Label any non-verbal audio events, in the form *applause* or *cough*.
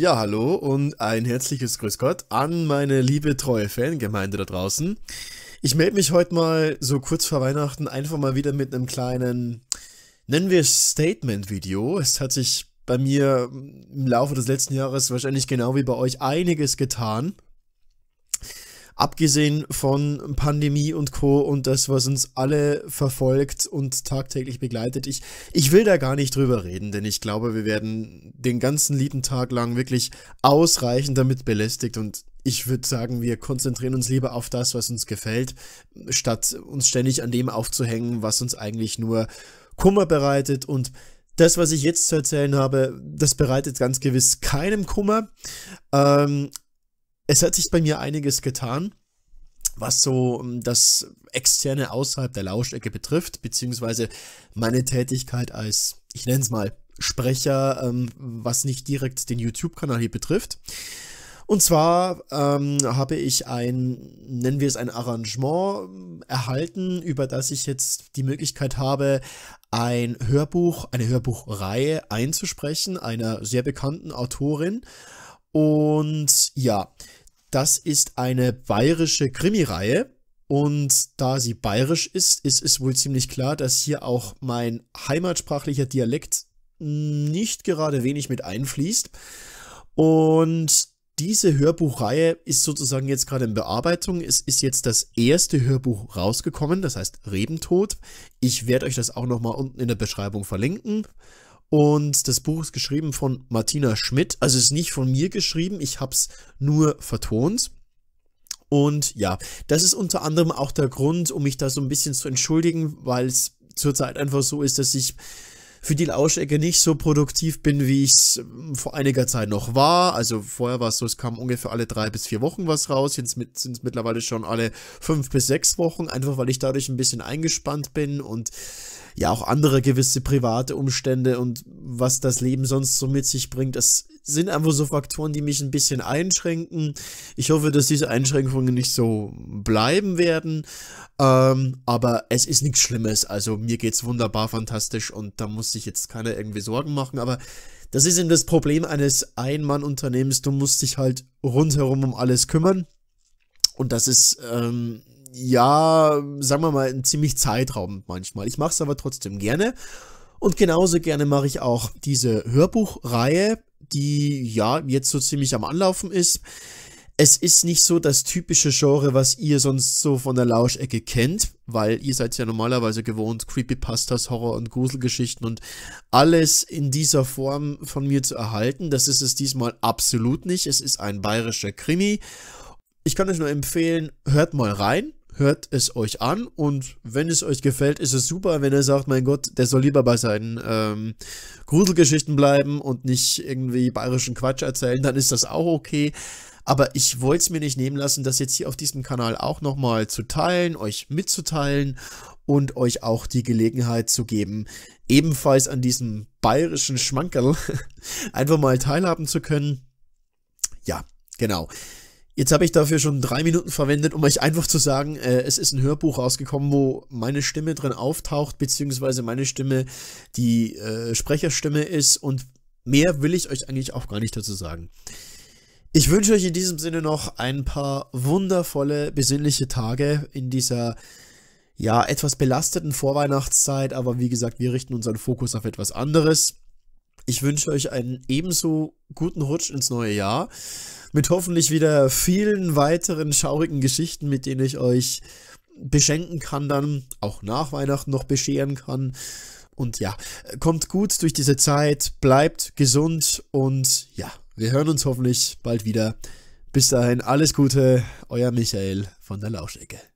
Ja, hallo und ein herzliches Grüß Gott an meine liebe treue Fangemeinde da draußen. Ich melde mich heute mal so kurz vor Weihnachten einfach mal wieder mit einem kleinen, nennen wir es Statement-Video. Es hat sich bei mir im Laufe des letzten Jahres wahrscheinlich genau wie bei euch einiges getan abgesehen von Pandemie und Co. und das, was uns alle verfolgt und tagtäglich begleitet. Ich, ich will da gar nicht drüber reden, denn ich glaube, wir werden den ganzen lieben Tag lang wirklich ausreichend damit belästigt und ich würde sagen, wir konzentrieren uns lieber auf das, was uns gefällt, statt uns ständig an dem aufzuhängen, was uns eigentlich nur Kummer bereitet und das, was ich jetzt zu erzählen habe, das bereitet ganz gewiss keinem Kummer. Ähm, es hat sich bei mir einiges getan, was so ähm, das Externe außerhalb der Lauschecke betrifft, beziehungsweise meine Tätigkeit als, ich nenne es mal, Sprecher, ähm, was nicht direkt den YouTube-Kanal hier betrifft. Und zwar ähm, habe ich ein, nennen wir es ein Arrangement ähm, erhalten, über das ich jetzt die Möglichkeit habe, ein Hörbuch, eine Hörbuchreihe einzusprechen einer sehr bekannten Autorin. Und ja, das ist eine bayerische Krimireihe. Und da sie bayerisch ist, ist es wohl ziemlich klar, dass hier auch mein heimatsprachlicher Dialekt nicht gerade wenig mit einfließt. Und diese Hörbuchreihe ist sozusagen jetzt gerade in Bearbeitung. Es ist jetzt das erste Hörbuch rausgekommen, das heißt Rebentod. Ich werde euch das auch nochmal unten in der Beschreibung verlinken. Und das Buch ist geschrieben von Martina Schmidt. Also es ist nicht von mir geschrieben, ich habe es nur vertont. Und ja, das ist unter anderem auch der Grund, um mich da so ein bisschen zu entschuldigen, weil es zurzeit einfach so ist, dass ich für die Lauschecke nicht so produktiv bin, wie ich es ähm, vor einiger Zeit noch war. Also vorher war es so, es kam ungefähr alle drei bis vier Wochen was raus. Jetzt mit, sind es mittlerweile schon alle fünf bis sechs Wochen, einfach weil ich dadurch ein bisschen eingespannt bin und ja auch andere gewisse private Umstände und was das Leben sonst so mit sich bringt. Das sind einfach so Faktoren, die mich ein bisschen einschränken. Ich hoffe, dass diese Einschränkungen nicht so bleiben werden. Ähm, aber es ist nichts Schlimmes. Also mir geht's wunderbar, fantastisch und da muss sich jetzt keiner irgendwie Sorgen machen. Aber das ist eben das Problem eines Ein-Mann-Unternehmens. Du musst dich halt rundherum um alles kümmern. Und das ist ähm, ja, sagen wir mal, ein ziemlich zeitraubend manchmal. Ich mache es aber trotzdem gerne. Und genauso gerne mache ich auch diese Hörbuchreihe, die ja jetzt so ziemlich am Anlaufen ist. Es ist nicht so das typische Genre, was ihr sonst so von der Lauschecke kennt, weil ihr seid ja normalerweise gewohnt, Creepypastas, Horror- und Gruselgeschichten und alles in dieser Form von mir zu erhalten. Das ist es diesmal absolut nicht. Es ist ein bayerischer Krimi. Ich kann euch nur empfehlen, hört mal rein hört es euch an und wenn es euch gefällt, ist es super. Wenn ihr sagt, mein Gott, der soll lieber bei seinen ähm, Gruselgeschichten bleiben und nicht irgendwie bayerischen Quatsch erzählen, dann ist das auch okay. Aber ich wollte es mir nicht nehmen lassen, das jetzt hier auf diesem Kanal auch nochmal zu teilen, euch mitzuteilen und euch auch die Gelegenheit zu geben, ebenfalls an diesem bayerischen Schmankerl *laughs* einfach mal teilhaben zu können. Ja, genau. Jetzt habe ich dafür schon drei Minuten verwendet, um euch einfach zu sagen, äh, es ist ein Hörbuch rausgekommen, wo meine Stimme drin auftaucht, beziehungsweise meine Stimme die äh, Sprecherstimme ist und mehr will ich euch eigentlich auch gar nicht dazu sagen. Ich wünsche euch in diesem Sinne noch ein paar wundervolle, besinnliche Tage in dieser ja etwas belasteten Vorweihnachtszeit, aber wie gesagt, wir richten unseren Fokus auf etwas anderes. Ich wünsche euch einen ebenso guten Rutsch ins neue Jahr. Mit hoffentlich wieder vielen weiteren schaurigen Geschichten, mit denen ich euch beschenken kann, dann auch nach Weihnachten noch bescheren kann. Und ja, kommt gut durch diese Zeit, bleibt gesund und ja, wir hören uns hoffentlich bald wieder. Bis dahin alles Gute, euer Michael von der Lauschecke.